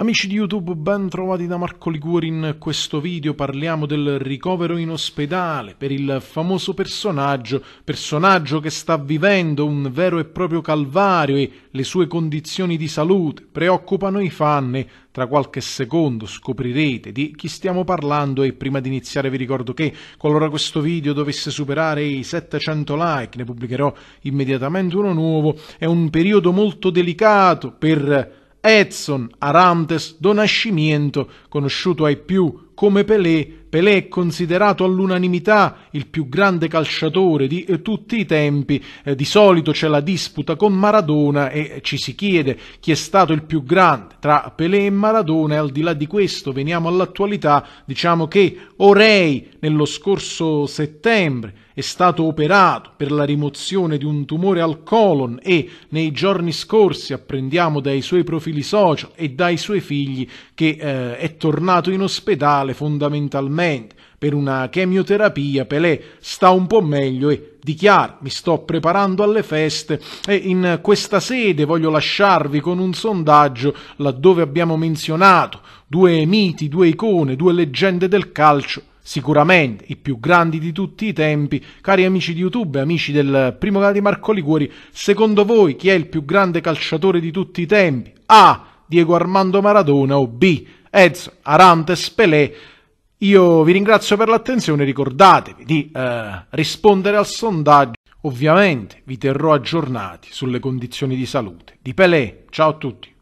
Amici di YouTube, ben trovati da Marco Liguori. In questo video parliamo del ricovero in ospedale per il famoso personaggio, personaggio che sta vivendo un vero e proprio calvario e le sue condizioni di salute preoccupano i fan e tra qualche secondo scoprirete di chi stiamo parlando e prima di iniziare vi ricordo che qualora questo video dovesse superare i 700 like ne pubblicherò immediatamente uno nuovo. È un periodo molto delicato per Edson Arantes do Nascimento, conosciuto ai più come Pelé, Pelé è considerato all'unanimità il più grande calciatore di eh, tutti i tempi, eh, di solito c'è la disputa con Maradona e eh, ci si chiede chi è stato il più grande tra Pelé e Maradona e al di là di questo veniamo all'attualità, diciamo che Orei nello scorso settembre è stato operato per la rimozione di un tumore al colon e nei giorni scorsi apprendiamo dai suoi profili social e dai suoi figli che eh, è tornato in ospedale fondamentalmente finalmente per una chemioterapia, Pelé sta un po' meglio e dichiara mi sto preparando alle feste e in questa sede voglio lasciarvi con un sondaggio laddove abbiamo menzionato due miti, due icone, due leggende del calcio sicuramente i più grandi di tutti i tempi. Cari amici di YouTube, amici del primo canale di Marco Liguori, secondo voi chi è il più grande calciatore di tutti i tempi? A. Diego Armando Maradona o B. Edson Arantes Pelé io vi ringrazio per l'attenzione, ricordatevi di eh, rispondere al sondaggio. Ovviamente vi terrò aggiornati sulle condizioni di salute di Pelé. Ciao a tutti.